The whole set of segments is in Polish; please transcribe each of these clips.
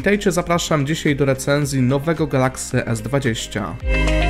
Witajcie, zapraszam dzisiaj do recenzji nowego Galaxy S20.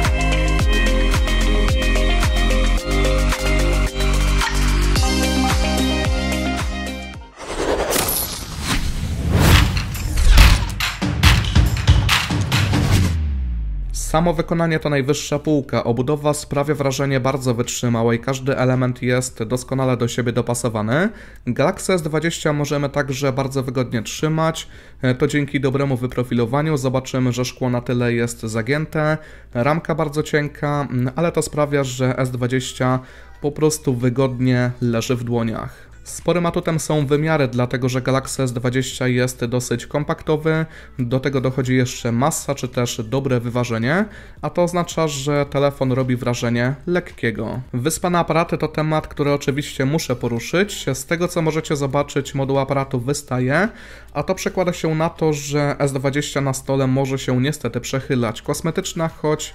Samo wykonanie to najwyższa półka. Obudowa sprawia wrażenie bardzo wytrzymałej. Każdy element jest doskonale do siebie dopasowany. Galaxy S20 możemy także bardzo wygodnie trzymać. E, to dzięki dobremu wyprofilowaniu zobaczymy, że szkło na tyle jest zagięte. Ramka bardzo cienka, mm, ale to sprawia, że S20 po prostu wygodnie leży w dłoniach. Sporym atutem są wymiary, dlatego że Galaxy S20 jest dosyć kompaktowy, do tego dochodzi jeszcze masa czy też dobre wyważenie, a to oznacza, że telefon robi wrażenie lekkiego. Wyspa na aparaty to temat, który oczywiście muszę poruszyć. Z tego co możecie zobaczyć, moduł aparatu wystaje, a to przekłada się na to, że S20 na stole może się niestety przechylać. Kosmetyczna, choć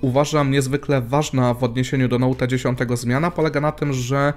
uważam niezwykle ważna w odniesieniu do Note 10 zmiana, polega na tym, że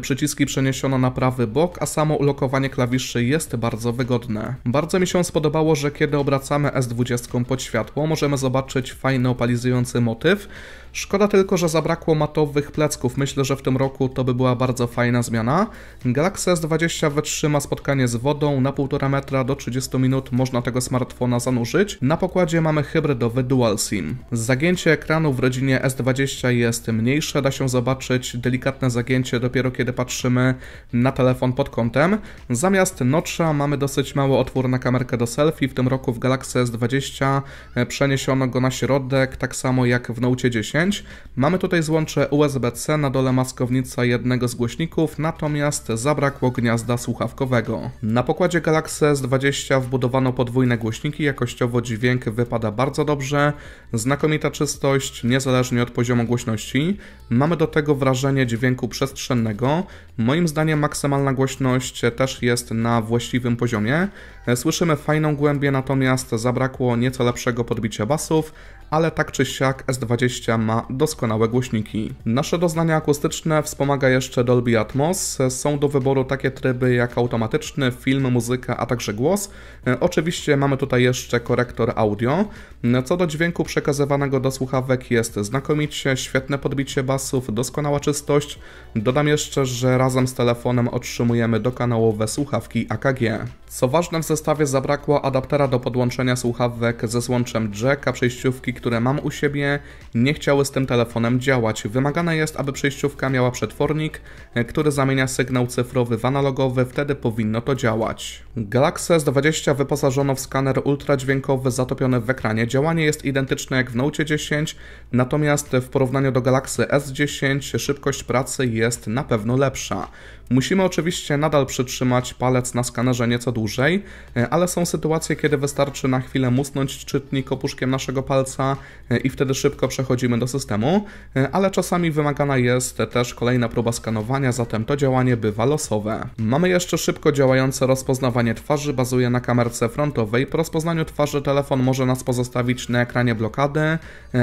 przyciski przeniesiono na prawy bok, a samo ulokowanie klawiszy jest bardzo wygodne. Bardzo mi się spodobało, że kiedy obracamy S20 pod światło, możemy zobaczyć fajny opalizujący motyw. Szkoda tylko, że zabrakło matowych plecków. Myślę, że w tym roku to by była bardzo fajna zmiana. Galaxy S20 wytrzyma spotkanie z wodą na 1,5 metra do 30 minut można tego smartfona zanurzyć. Na pokładzie mamy hybrydowy Dual SIM. Zagięcie ekranu w rodzinie S20 jest mniejsze, da się zobaczyć delikatne zagięcie dopiero kiedy patrzymy na telefon pod kątem. Zamiast notcha mamy dosyć mało otwór na kamerkę do selfie. W tym roku w Galaxy S20 e, przeniesiono go na środek, tak samo jak w Note 10. Mamy tutaj złącze USB-C, na dole maskownica jednego z głośników, natomiast zabrakło gniazda słuchawkowego. Na pokładzie Galaxy S20 wbudowano podwójne głośniki, jakościowo dźwięk wypada bardzo dobrze, znakomita czystość, niezależnie od poziomu głośności. Mamy do tego wrażenie dźwięku przestrzennego. Moim zdaniem maksymalna głośność też jest na właściwym poziomie. E, słyszymy fajną głębię, natomiast zabrakło nieco lepszego podbicia basów, ale tak czy siak S20 ma doskonałe głośniki. Nasze doznania akustyczne wspomaga jeszcze Dolby Atmos. E, są do wyboru takie tryby jak automatyczny, film, muzyka, a także głos. E, oczywiście mamy tutaj jeszcze korektor audio. No, co do dźwięku przekazywanego do słuchawek jest znakomicie, świetne podbicie basów, doskonała czystość. Dodam jeszcze, że razem z telefonem otrzymujemy dokanałowe słuchawki AKG. Co ważne w zestawie zabrakło adaptera do podłączenia słuchawek ze złączem jacka przejściówki, które mam u siebie, nie chciały z tym telefonem działać. Wymagane jest, aby przejściówka miała przetwornik, e, który zamienia sygnał cyfrowy w analogowy, wtedy powinno to działać. Galaxy S20 wyposażono w skaner ultradźwiękowy zatopiony w ekranie Działanie jest identyczne jak w Note 10, natomiast w porównaniu do Galaxy S10 szybkość pracy jest na pewno lepsza. Musimy oczywiście nadal przytrzymać palec na skanerze nieco dłużej, e, ale są sytuacje, kiedy wystarczy na chwilę musnąć czytnik opuszkiem naszego palca e, i wtedy szybko przechodzimy do systemu, e, ale czasami wymagana jest też kolejna próba skanowania, zatem to działanie bywa losowe. Mamy jeszcze szybko działające rozpoznawanie twarzy, bazuje na kamerce frontowej. Po rozpoznaniu twarzy telefon może nas pozostawić na ekranie blokady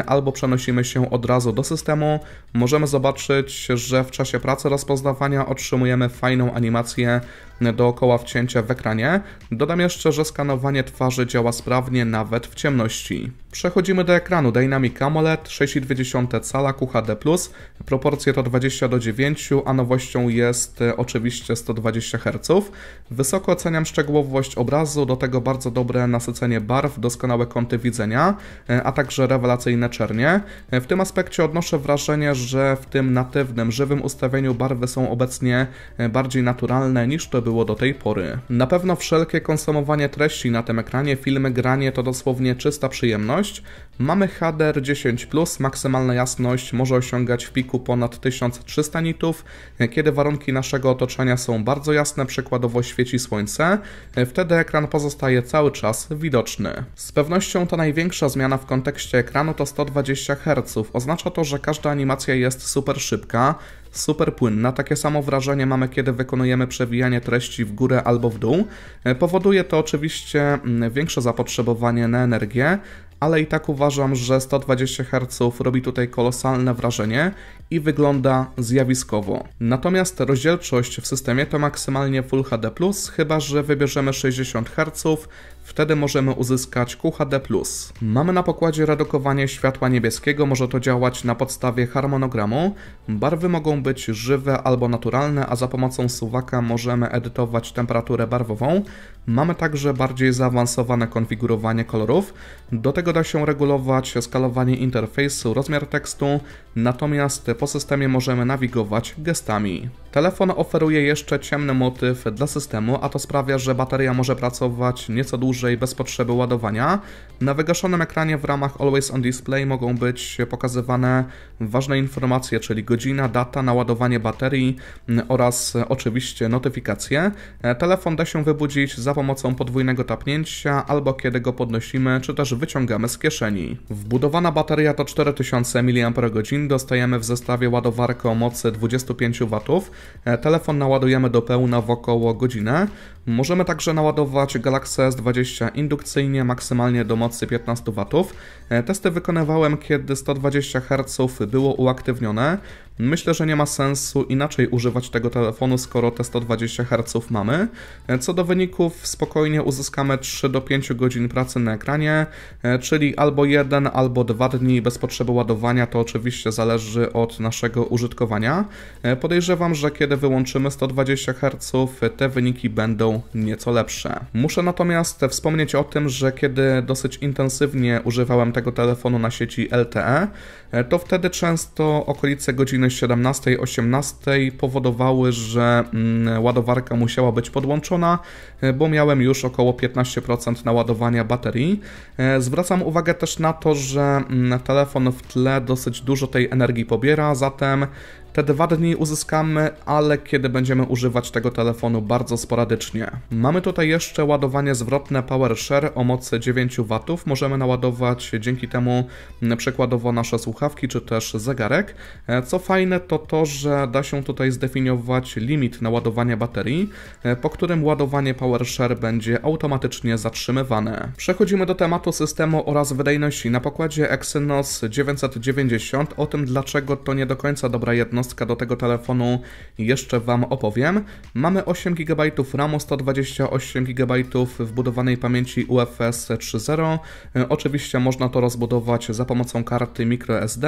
albo przenosimy się od razu do systemu. Możemy zobaczyć, że w czasie pracy rozpoznawania otrzymujemy dostajemy fajną animację dookoła wcięcia w ekranie. Dodam jeszcze, że skanowanie twarzy działa sprawnie nawet w ciemności. Przechodzimy do ekranu Dynamic AMOLED 6,2 cala QHD+, proporcje to 20 do 9, a nowością jest e, oczywiście 120 Hz. Wysoko oceniam szczegółowość obrazu, do tego bardzo dobre nasycenie barw, doskonałe kąty widzenia, e, a także rewelacyjne czernie. E, w tym aspekcie odnoszę wrażenie, że w tym natywnym, żywym ustawieniu barwy są obecnie bardziej naturalne niż to było do tej pory. Na pewno wszelkie konsumowanie treści na tym ekranie, filmy, granie to dosłownie czysta przyjemność, jasność. Mamy HDR 10, maksymalna jasność może osiągać w piku ponad 1300 nitów. Kiedy warunki naszego otoczenia są bardzo jasne, przykładowo świeci słońce, wtedy ekran pozostaje cały czas widoczny. Z pewnością ta największa zmiana w kontekście ekranu to 120 Hz. Oznacza to, że każda animacja jest super szybka, super płynna. Takie samo wrażenie mamy, kiedy wykonujemy przewijanie treści w górę albo w dół. Powoduje to oczywiście mm, większe zapotrzebowanie na energię, ale i tak uważam, że 120 Hz robi tutaj kolosalne wrażenie i wygląda zjawiskowo. Natomiast rozdzielczość w systemie to maksymalnie Full HD+, chyba że wybierzemy 60 Hz, Wtedy możemy uzyskać QHD+. Mamy na pokładzie redukowanie światła niebieskiego, może to działać na podstawie harmonogramu. Barwy mogą być żywe albo naturalne, a za pomocą suwaka możemy edytować temperaturę barwową. Mamy także bardziej zaawansowane konfigurowanie kolorów. Do tego da się regulować skalowanie interfejsu, rozmiar tekstu, natomiast po systemie możemy nawigować gestami. Telefon oferuje jeszcze ciemny motyw dla systemu, a to sprawia, że bateria może pracować nieco dłużej bez potrzeby ładowania. Na wygaszonym ekranie w ramach Always on Display mogą być pokazywane ważne informacje, czyli godzina, data, naładowanie baterii oraz oczywiście notyfikacje. Telefon da się wybudzić za pomocą podwójnego tapnięcia albo kiedy go podnosimy, czy też wyciągamy z kieszeni. Wbudowana bateria to 4000 mAh, dostajemy w zestawie ładowarkę o mocy 25 W E, telefon naładujemy do pełna w około godzinę. Możemy także naładować Galaxy S20 indukcyjnie maksymalnie do mocy 15 W. E, testy wykonywałem, kiedy 120 Hz było uaktywnione. Myślę, że nie ma sensu inaczej używać tego telefonu, skoro te 120 Hz mamy. E, co do wyników, spokojnie uzyskamy 3 do 5 godzin pracy na ekranie, e, czyli albo 1, albo 2 dni bez potrzeby ładowania. To oczywiście zależy od naszego użytkowania. Podejrzewam, że kiedy wyłączymy 120 Hz, te wyniki będą nieco lepsze. Muszę natomiast wspomnieć o tym, że kiedy dosyć intensywnie używałem tego telefonu na sieci LTE, to wtedy często okolice godziny 17-18 powodowały, że mm, ładowarka musiała być podłączona, bo miałem już około 15% naładowania baterii. E, zwracam uwagę też na to, że mm, telefon w tle dosyć dużo tej energii pobiera, zatem te dwa dni uzyskamy, ale kiedy będziemy używać tego telefonu bardzo sporadycznie. Mamy tutaj jeszcze ładowanie zwrotne PowerShare o mocy 9 W. Możemy naładować dzięki temu mm, przykładowo nasze słuchawki czy też zegarek. E, co fajne to to, że da się tutaj zdefiniować limit na ładowanie baterii, e, po którym ładowanie PowerShare będzie automatycznie zatrzymywane. Przechodzimy do tematu systemu oraz wydajności. Na pokładzie Exynos 990 o tym dlaczego to nie do końca dobra jednostka do tego telefonu jeszcze Wam opowiem. Mamy 8 GB RAMu, 128 GB wbudowanej pamięci UFS 3.0. Oczywiście można to rozbudować za pomocą karty microSD.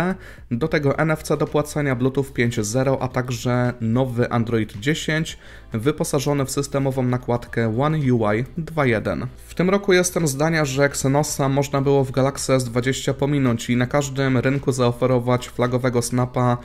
Do tego NFC do płacenia, Bluetooth 5.0, a także nowy Android 10 wyposażony w systemową nakładkę One UI 2.1. W tym roku jestem zdania, że Xenosa można było w Galaxy S20 pominąć i na każdym rynku zaoferować flagowego Snapa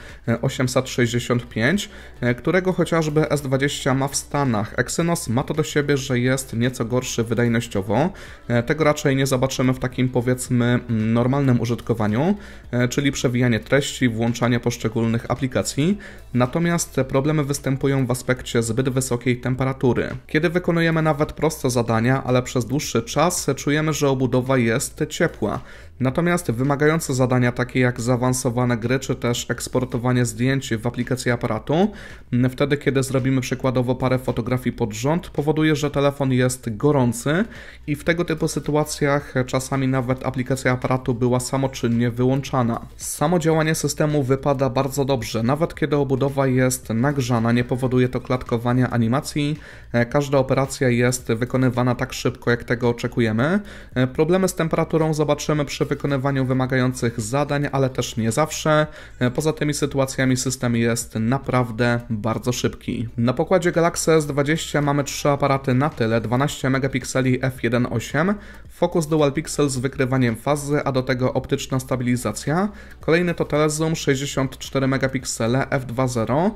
800 965, e, którego chociażby S20 ma w Stanach. Exynos ma to do siebie, że jest nieco gorszy wydajnościowo. E, tego raczej nie zobaczymy w takim powiedzmy normalnym użytkowaniu, e, czyli przewijanie treści, włączanie poszczególnych aplikacji. Natomiast problemy występują w aspekcie zbyt wysokiej temperatury. Kiedy wykonujemy nawet proste zadania, ale przez dłuższy czas czujemy, że obudowa jest ciepła. Natomiast wymagające zadania takie jak zaawansowane gry czy też eksportowanie zdjęć w aplikacji aparatu, wtedy kiedy zrobimy przykładowo parę fotografii pod rząd, powoduje, że telefon jest gorący i w tego typu sytuacjach czasami nawet aplikacja aparatu była samoczynnie wyłączana. Samo działanie systemu wypada bardzo dobrze, nawet kiedy obudowa jest nagrzana, nie powoduje to klatkowania animacji, każda operacja jest wykonywana tak szybko, jak tego oczekujemy. Problemy z temperaturą zobaczymy przy przy wykonywaniu wymagających zadań, ale też nie zawsze. E, poza tymi sytuacjami system jest naprawdę bardzo szybki. Na pokładzie Galaxy S20 mamy trzy aparaty na tyle, 12 megapikseli f1.8, fokus dual pixel z wykrywaniem fazy, a do tego optyczna stabilizacja. Kolejny to telezoom 64 megapiksele f2.0.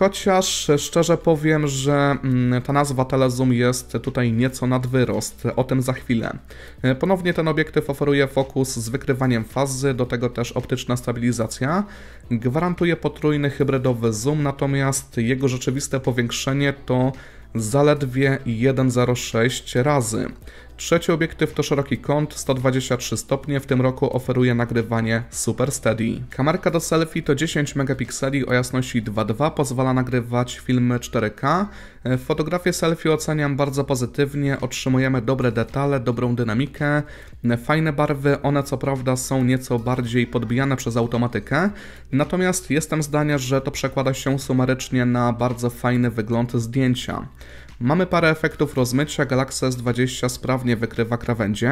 Chociaż szczerze powiem, że mm, ta nazwa telezoom jest tutaj nieco nadwyrost, o tym za chwilę. E, ponownie ten obiektyw oferuje fokus z wykrywaniem fazy, do tego też optyczna stabilizacja. Gwarantuje potrójny hybrydowy zoom, natomiast jego rzeczywiste powiększenie to zaledwie 1,06 razy. Trzeci obiektyw to szeroki kąt 123 stopnie, w tym roku oferuje nagrywanie Super Steady. Kamerka do selfie to 10 megapikseli o jasności 2.2, pozwala nagrywać filmy 4K. E, fotografię selfie oceniam bardzo pozytywnie, otrzymujemy dobre detale, dobrą dynamikę, e, fajne barwy, one co prawda są nieco bardziej podbijane przez automatykę, natomiast jestem zdania, że to przekłada się sumarycznie na bardzo fajny wygląd zdjęcia. Mamy parę efektów rozmycia, Galaxy S20 sprawnie wykrywa krawędzie,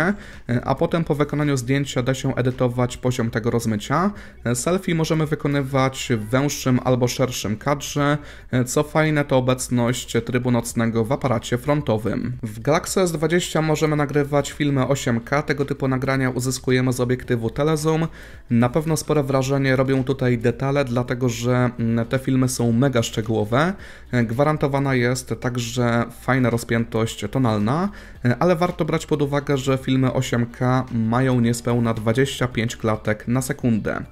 e, a potem po wykonaniu zdjęcia da się edytować poziom tego rozmycia. E, selfie możemy wykonywać w węższym albo szerszym kadrze, e, co fajne to obecność trybu nocnego w aparacie frontowym. W Galaxy S20 możemy nagrywać filmy 8K, tego typu nagrania uzyskujemy z obiektywu telezoom. Na pewno spore wrażenie robią tutaj detale, dlatego że mm, te filmy są mega szczegółowe. Gwarantowana jest także fajna rozpiętość tonalna, e, ale warto brać pod uwagę, że filmy 8K mają niespełna 25 klatek na sekundę.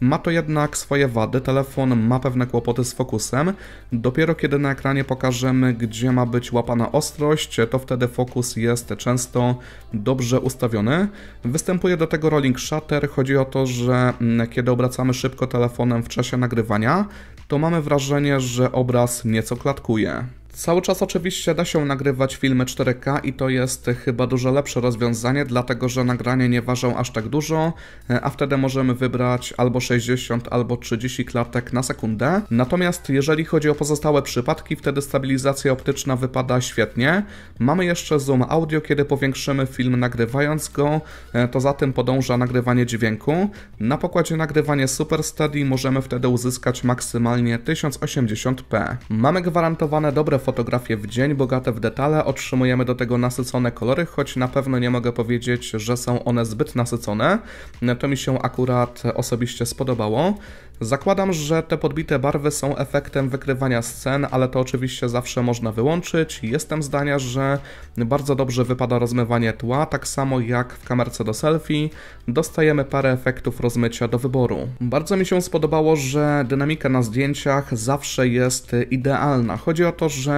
Ma to jednak swoje wady, telefon ma pewne kłopoty z fokusem. Dopiero kiedy na ekranie pokażemy, gdzie ma być łapana ostrość, to wtedy fokus jest często dobrze ustawiony. Występuje do tego rolling shutter. Chodzi o to, że mm, kiedy obracamy szybko telefonem w czasie nagrywania, to mamy wrażenie, że obraz nieco klatkuje. Cały czas oczywiście da się nagrywać filmy 4K i to jest chyba dużo lepsze rozwiązanie, dlatego że nagranie nie ważą aż tak dużo, e, a wtedy możemy wybrać albo 60, albo 30 klatek na sekundę. Natomiast jeżeli chodzi o pozostałe przypadki, wtedy stabilizacja optyczna wypada świetnie. Mamy jeszcze zoom audio, kiedy powiększymy film nagrywając go, e, to za tym podąża nagrywanie dźwięku. Na pokładzie nagrywanie Super Steady możemy wtedy uzyskać maksymalnie 1080p. Mamy gwarantowane dobre fotografie w dzień, bogate w detale, otrzymujemy do tego nasycone kolory, choć na pewno nie mogę powiedzieć, że są one zbyt nasycone. To mi się akurat osobiście spodobało. Zakładam, że te podbite barwy są efektem wykrywania scen, ale to oczywiście zawsze można wyłączyć. Jestem zdania, że bardzo dobrze wypada rozmywanie tła, tak samo jak w kamerce do selfie. Dostajemy parę efektów rozmycia do wyboru. Bardzo mi się spodobało, że dynamika na zdjęciach zawsze jest idealna. Chodzi o to, że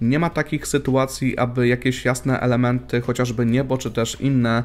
Nie ma takich sytuacji, aby jakieś jasne elementy, chociażby niebo czy też inne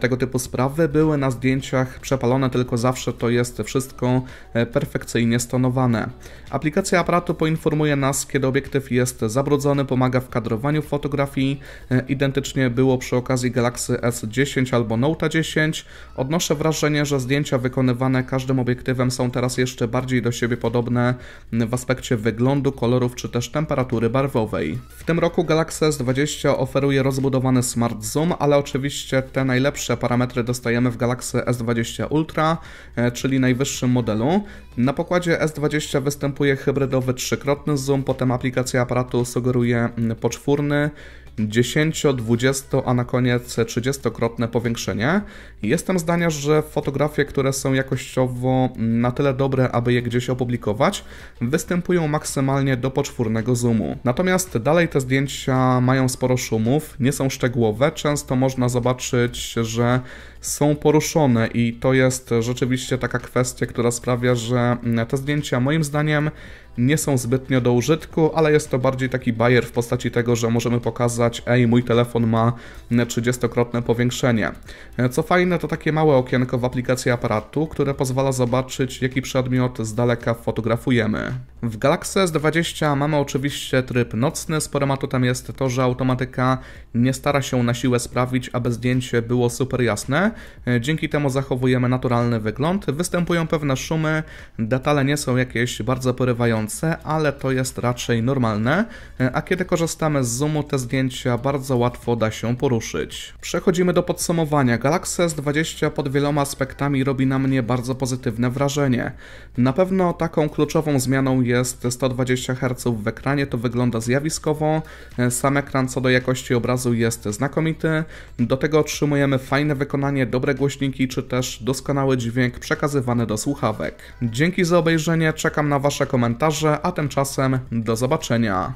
tego typu sprawy były na zdjęciach przepalone, tylko zawsze to jest wszystko e, perfekcyjnie stonowane. Aplikacja aparatu poinformuje nas, kiedy obiektyw jest zabrudzony, pomaga w kadrowaniu fotografii. E, identycznie było przy okazji Galaxy S10 albo Note 10. Odnoszę wrażenie, że zdjęcia wykonywane każdym obiektywem są teraz jeszcze bardziej do siebie podobne w aspekcie wyglądu, kolorów czy też temperatury barwowej. W tym roku Galaxy S20 oferuje rozbudowany smart zoom, ale oczywiście te najlepsze parametry dostajemy w Galaxy S20 Ultra, e, czyli najwyższym modelu. Na pokładzie S20 występuje hybrydowy trzykrotny zoom, potem aplikacja aparatu sugeruje mm, poczwórny 10, 20, a na koniec 30-krotne powiększenie. Jestem zdania, że fotografie, które są jakościowo na tyle dobre, aby je gdzieś opublikować, występują maksymalnie do poczwórnego zoomu. Natomiast dalej te zdjęcia mają sporo szumów, nie są szczegółowe, często można zobaczyć, że są poruszone i to jest rzeczywiście taka kwestia, która sprawia, że mm, te zdjęcia moim zdaniem nie są zbytnio do użytku, ale jest to bardziej taki bajer w postaci tego, że możemy pokazać, ej, mój telefon ma 30-krotne powiększenie. Co fajne, to takie małe okienko w aplikacji aparatu, które pozwala zobaczyć, jaki przedmiot z daleka fotografujemy. W Galaxy S20 mamy oczywiście tryb nocny, sporym atutem jest to, że automatyka nie stara się na siłę sprawić, aby zdjęcie było super jasne, E, dzięki temu zachowujemy naturalny wygląd. Występują pewne szumy, detale nie są jakieś bardzo porywające, ale to jest raczej normalne, e, a kiedy korzystamy z zoomu, te zdjęcia bardzo łatwo da się poruszyć. Przechodzimy do podsumowania. Galaxy S20 pod wieloma aspektami robi na mnie bardzo pozytywne wrażenie. Na pewno taką kluczową zmianą jest 120 Hz w ekranie, to wygląda zjawiskowo. E, sam ekran co do jakości obrazu jest znakomity. Do tego otrzymujemy fajne wykonanie dobre głośniki czy też doskonały dźwięk przekazywany do słuchawek. Dzięki za obejrzenie, czekam na Wasze komentarze, a tymczasem do zobaczenia.